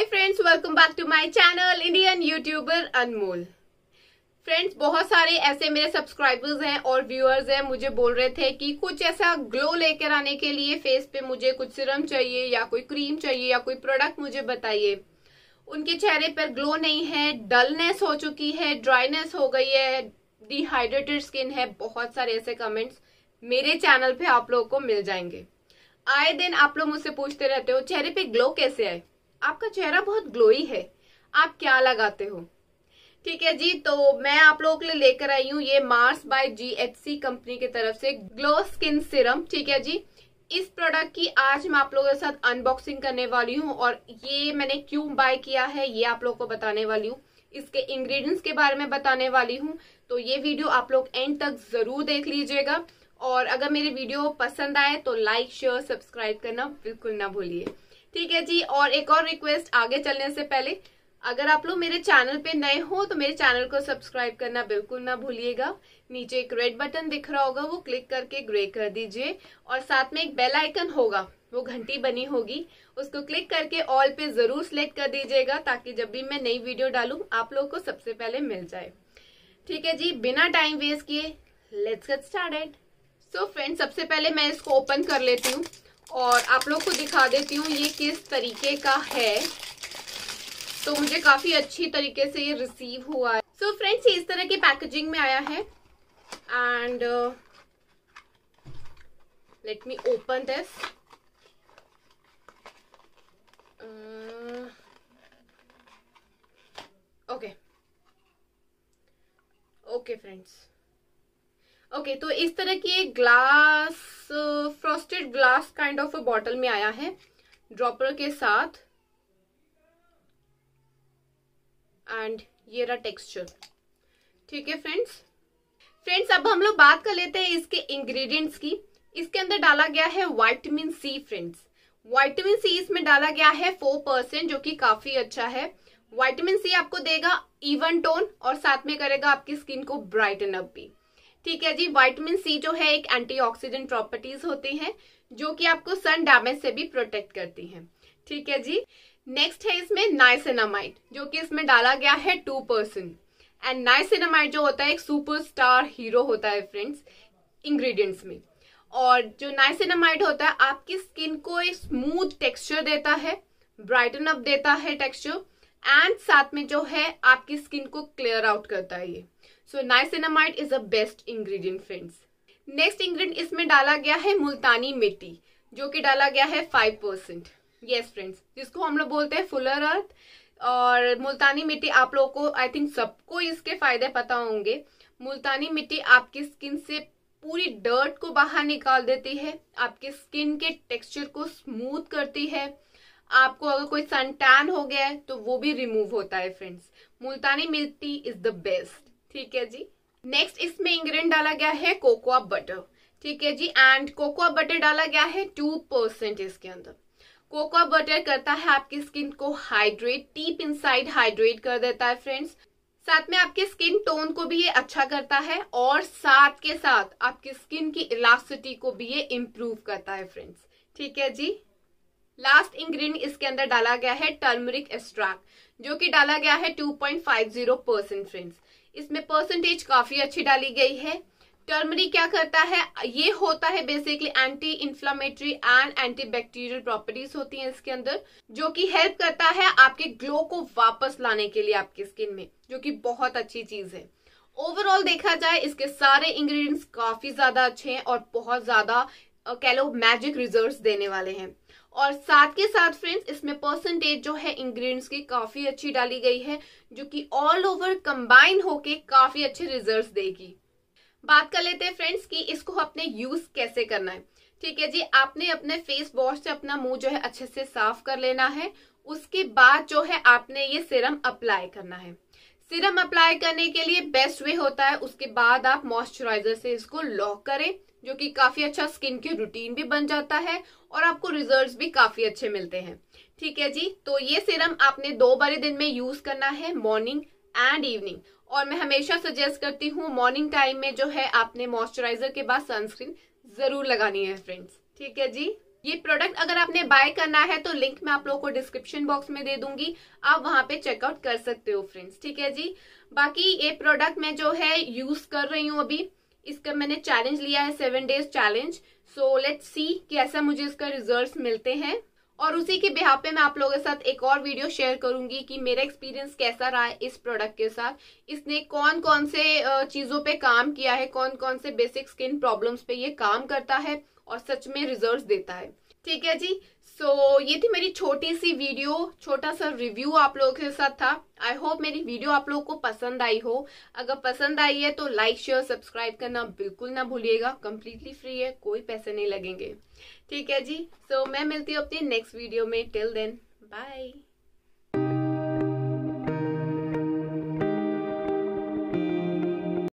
hi friends welcome back to my channel Indian YouTuber Anmol friends बहुत सारे ऐसे मेरे सब्सक्राइबर्स हैं और व्यूअर्स हैं मुझे बोल रहे थे कि कुछ ऐसा ग्लो लेकर आने के लिए फेस पे मुझे कुछ सिरम चाहिए या कोई क्रीम चाहिए या कोई प्रोडक्ट मुझे बताइए उनके चेहरे पर ग्लो नहीं है डलनेस हो चुकी है ड्राइनेस हो गई है डिहाइड्रेटेड स्किन है बहुत सारे ऐसे कमेंट्स मेरे चैनल पर आप लोगों को मिल जाएंगे आए दिन आप लोग मुझसे पूछते रहते हो चेहरे पे ग्लो कैसे आए आपका चेहरा बहुत ग्लोई है आप क्या लगाते हो ठीक है जी तो मैं आप लोगों के लिए लेकर आई हूँ ये मार्स बाय जीएचसी कंपनी की तरफ से ग्लो स्किन सिरम ठीक है जी इस प्रोडक्ट की आज मैं आप लोगों के साथ अनबॉक्सिंग करने वाली हूँ और ये मैंने क्यों बाय किया है ये आप लोगों को बताने वाली हूँ इसके इंग्रेडिएंट्स के बारे में बताने वाली हूँ तो ये वीडियो आप लोग एंड तक जरूर देख लीजिएगा और अगर मेरी वीडियो पसंद आए तो लाइक शेयर सब्सक्राइब करना बिल्कुल ना भूलिए ठीक है जी और एक और रिक्वेस्ट आगे चलने से पहले अगर आप लोग मेरे चैनल पे नए हो तो मेरे चैनल को सब्सक्राइब करना बिल्कुल ना भूलिएगा नीचे एक रेड बटन दिख रहा होगा वो क्लिक करके ग्रे कर दीजिए और साथ में एक बेल आइकन होगा वो घंटी बनी होगी उसको क्लिक करके ऑल पे जरूर सिलेक्ट कर दीजिएगा ताकि जब भी मैं नई वीडियो डालू आप लोग को सबसे पहले मिल जाए ठीक है जी बिना टाइम वेस्ट किए let's get started so friend सबसे पहले मैं इसको ओपन कर लेती हूँ और आप लोग को दिखा देती हूँ ये किस तरीके का है तो मुझे काफी अच्छी तरीके से ये रिसीव हुआ है सो so फ्रेंड्स ये इस तरह के पैकेजिंग में आया है and let me open this okay okay friends okay तो इस तरह की एक glass frosted glass kind of bottle में आया है ड्रॉपर के साथ एंड ये रहा टेक्सचर ठीक है फ्रेंड्स फ्रेंड्स अब हम लोग बात कर लेते हैं इसके इंग्रेडिएंट्स की इसके अंदर डाला गया है vitamin C friends vitamin C इसमें डाला गया है फोर परसेंट जो कि काफी अच्छा है वाइटमिन सी आपको देगा इवन टोन और साथ में करेगा आपकी स्किन को ब्राइटन अप भी ठीक है जी वाइटमिन सी जो है एक एंटीऑक्सीडेंट प्रॉपर्टीज होती हैं जो कि आपको सन डैमेज से भी प्रोटेक्ट करती हैं ठीक है जी नेक्स्ट है इसमें नाइसिनामाइड जो कि इसमें डाला गया है टू परसेंट एंड नाइसिनामाइड जो होता है एक सुपरस्टार हीरो होता है फ्रेंड्स इंग्रेडिएंट्स में और जो नाइसिनामाइड होता है आपकी स्किन को एक स्मूथ टेक्सचर देता है ब्राइटन अप देता है टेक्सचर एंड साथ में जो है आपकी स्किन को क्लियर आउट करता है ये so niacinamide is a best ingredient friends next ingredient इसमें डाला गया है मुल्तानी मिट्टी जो कि डाला गया है फाइव परसेंट यस फ्रेंड्स जिसको हम लोग बोलते हैं फुलर अर्थ और मुल्तानी मिट्टी आप लोगों को आई थिंक सबको इसके फायदे पता होंगे मुल्तानी मिट्टी आपकी स्किन से पूरी डर्ट को बाहर निकाल देती है आपके स्किन के टेक्सचर को स्मूथ करती है आपको अगर कोई सन टैन हो गया है तो वो भी रिमूव होता है फ्रेंड्स मुल्तानी मिट्टी इज द बेस्ट ठीक है जी नेक्स्ट इसमें इंग्रेडिएंट डाला गया है कोकोआ बटर ठीक है जी एंड कोकोआ बटर डाला गया है टू परसेंट इसके अंदर कोकोआ बटर करता है आपकी स्किन को हाइड्रेट टीप इनसाइड हाइड्रेट कर देता है फ्रेंड्स साथ में आपके स्किन टोन को भी ये अच्छा करता है और साथ के साथ आपकी स्किन की इलास्टिटी को भी ये इम्प्रूव करता है फ्रेंड्स ठीक है जी लास्ट इंग्रेडिएंट इसके अंदर डाला गया है टर्मरिक एक्स्ट्रैक्ट जो कि डाला गया है 2.50 परसेंट फ्रेंड्स इसमें परसेंटेज काफी अच्छी डाली गई है टर्मरी क्या करता है ये होता है basically anti inflammatory and anti bacterial properties होती हैं इसके अंदर जो कि हेल्प करता है आपके ग्लो को वापस लाने के लिए आपकी स्किन में जो कि बहुत अच्छी चीज है ओवरऑल देखा जाए इसके सारे इंग्रेडिएंट्स काफी ज्यादा अच्छे हैं और बहुत ज्यादा कह लो मैजिक रिजल्ट देने वाले हैं और साथ के साथ फ्रेंड्स इसमें परसेंटेज जो है इंग्रेडिएंट्स की काफी अच्छी डाली गई है जो कि ऑल ओवर कंबाइन होके काफी अच्छे रिजल्ट्स देगी बात कर लेते हैं फ्रेंड्स कि इसको अपने यूज कैसे करना है ठीक है जी आपने अपने फेस वॉश से अपना मुंह जो है अच्छे से साफ कर लेना है उसके बाद जो है आपने ये सिरम अप्लाई करना है सिरम अप्लाई करने के लिए बेस्ट वे होता है उसके बाद आप मॉइस्चराइजर से इसको लॉक करें जो कि काफी अच्छा स्किन की रूटीन भी बन जाता है और आपको रिजल्ट्स भी काफी अच्छे मिलते हैं ठीक है जी तो ये सिरम आपने दो बारी दिन में यूज करना है मॉर्निंग एंड इवनिंग और मैं हमेशा सजेस्ट करती हूँ मॉर्निंग टाइम में जो है आपने मॉइस्चराइजर के बाद सनस्क्रीन जरूर लगानी है फ्रेंड्स ठीक है जी ये प्रोडक्ट अगर आपने बाय करना है तो लिंक मैं आप लोगों को डिस्क्रिप्शन बॉक्स में दे दूंगी आप वहां पे चेकआउट कर सकते हो फ्रेंड्स ठीक है जी बाकी ये प्रोडक्ट मैं जो है यूज कर रही हूँ अभी इसका मैंने चैलेंज लिया है seven days challenge so let's see कि ऐसा मुझे इसका रिजल्ट मिलते हैं और उसी के बिहा पे मैं आप लोगों के साथ एक और वीडियो शेयर करूंगी कि मेरा एक्सपीरियंस कैसा रहा है इस प्रोडक्ट के साथ इसने कौन कौन से चीज़ों पे काम किया है कौन कौन से बेसिक स्किन प्रॉब्लम्स पे ये काम करता है और सच में रिजल्ट देता है ठीक है जी सो so, ये थी मेरी छोटी सी वीडियो छोटा सा रिव्यू आप लोगों के साथ था आई होप मेरी वीडियो आप लोगों को पसंद आई हो अगर पसंद आई है तो लाइक शेयर सब्सक्राइब करना बिल्कुल ना भूलिएगा कम्प्लीटली फ्री है कोई पैसे नहीं लगेंगे ठीक है जी सो so, मैं मिलती हूँ अपनी नेक्स्ट वीडियो में टिल देन बाय